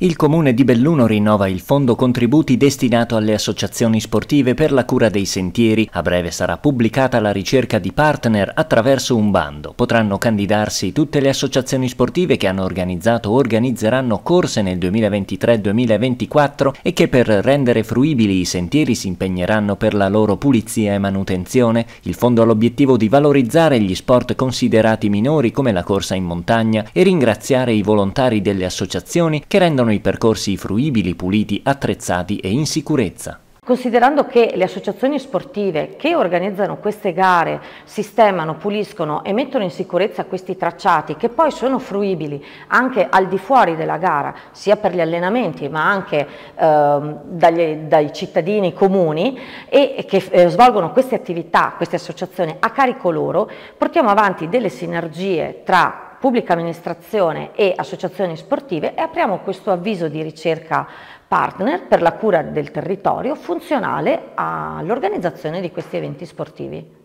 Il comune di Belluno rinnova il fondo contributi destinato alle associazioni sportive per la cura dei sentieri. A breve sarà pubblicata la ricerca di partner attraverso un bando. Potranno candidarsi tutte le associazioni sportive che hanno organizzato o organizzeranno corse nel 2023-2024 e che per rendere fruibili i sentieri si impegneranno per la loro pulizia e manutenzione. Il fondo ha l'obiettivo di valorizzare gli sport considerati minori come la corsa in montagna e ringraziare i volontari delle associazioni che rendono migliorano i percorsi fruibili, puliti, attrezzati e in sicurezza. Considerando che le associazioni sportive che organizzano queste gare sistemano, puliscono e mettono in sicurezza questi tracciati che poi sono fruibili anche al di fuori della gara, sia per gli allenamenti ma anche eh, dagli, dai cittadini comuni e, e che eh, svolgono queste attività, queste associazioni a carico loro, portiamo avanti delle sinergie tra pubblica amministrazione e associazioni sportive e apriamo questo avviso di ricerca partner per la cura del territorio funzionale all'organizzazione di questi eventi sportivi.